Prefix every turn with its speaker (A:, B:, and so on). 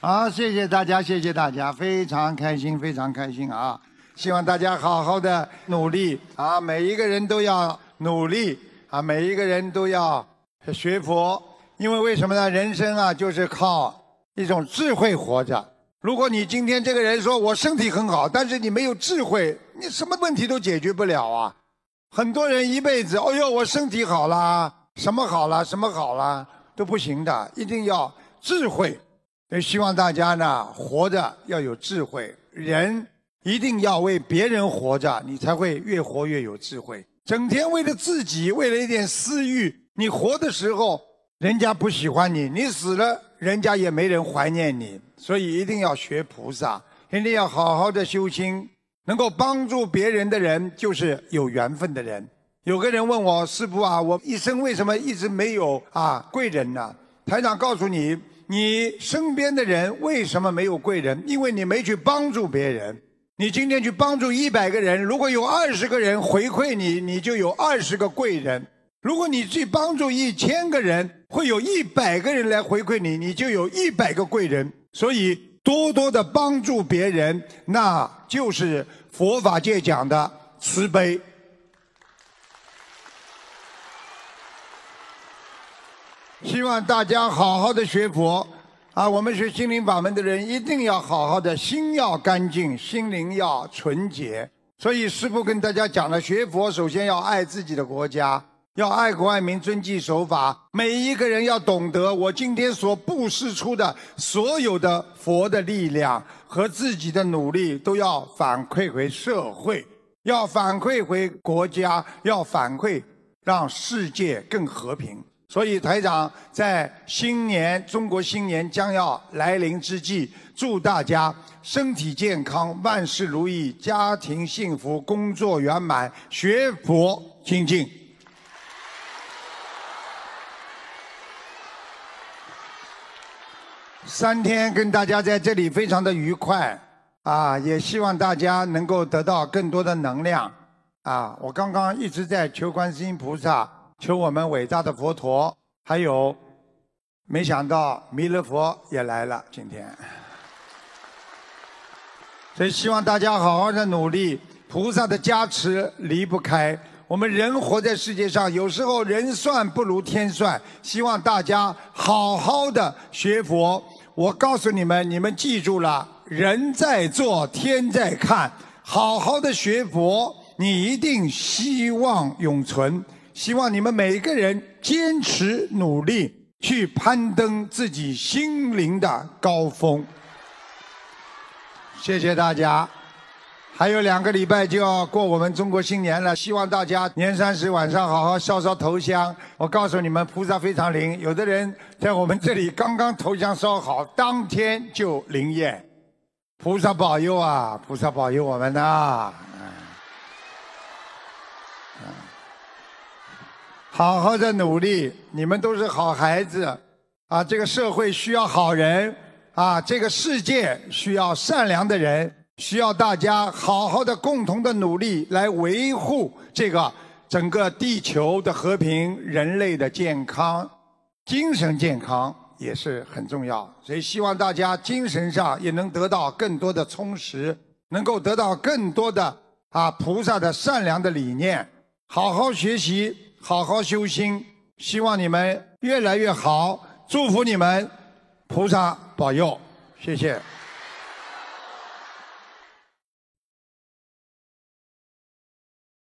A: 好，谢谢大家，谢谢大家，非常开心，非常开心啊！希望大家好好的努力啊，每一个人都要努力啊，每一个人都要学佛，因为为什么呢？人生啊，就是靠一种智慧活着。如果你今天这个人说我身体很好，但是你没有智慧，你什么问题都解决不了啊！很多人一辈子，哎呦，我身体好啦，什么好啦，什么好啦，都不行的，一定要智慧。希望大家呢活着要有智慧，人一定要为别人活着，你才会越活越有智慧。整天为了自己，为了一点私欲，你活的时候人家不喜欢你，你死了人家也没人怀念你。所以一定要学菩萨，一定要好好的修心。能够帮助别人的人，就是有缘分的人。有个人问我师傅啊，我一生为什么一直没有啊贵人呢？台长告诉你。你身边的人为什么没有贵人？因为你没去帮助别人。你今天去帮助一百个人，如果有二十个人回馈你，你就有二十个贵人。如果你去帮助一千个人，会有一百个人来回馈你，你就有一百个贵人。所以，多多的帮助别人，那就是佛法界讲的慈悲。希望大家好好的学佛啊！我们学心灵法门的人一定要好好的，心要干净，心灵要纯洁。所以师父跟大家讲了，学佛首先要爱自己的国家，要爱国爱民，遵纪守法。每一个人要懂得，我今天所布施出的所有的佛的力量和自己的努力，都要反馈回社会，要反馈回国家，要反馈让世界更和平。所以，台长在新年，中国新年将要来临之际，祝大家身体健康，万事如意，家庭幸福，工作圆满，学佛精进。三天跟大家在这里非常的愉快啊，也希望大家能够得到更多的能量啊！我刚刚一直在求观世音菩萨。求我们伟大的佛陀，还有没想到弥勒佛也来了今天，所以希望大家好好的努力，菩萨的加持离不开我们人活在世界上，有时候人算不如天算，希望大家好好的学佛。我告诉你们，你们记住了，人在做，天在看，好好的学佛，你一定希望永存。希望你们每一个人坚持努力，去攀登自己心灵的高峰。谢谢大家。还有两个礼拜就要过我们中国新年了，希望大家年三十晚上好好烧烧头香。我告诉你们，菩萨非常灵，有的人在我们这里刚刚头香烧好，当天就灵验。菩萨保佑啊！菩萨保佑我们呐！啊！啊好好的努力，你们都是好孩子，啊，这个社会需要好人，啊，这个世界需要善良的人，需要大家好好的共同的努力来维护这个整个地球的和平，人类的健康，精神健康也是很重要，所以希望大家精神上也能得到更多的充实，能够得到更多的啊菩萨的善良的理念，好好学习。好好修心，希望你们越来越好，祝福你们，菩萨保佑，谢谢。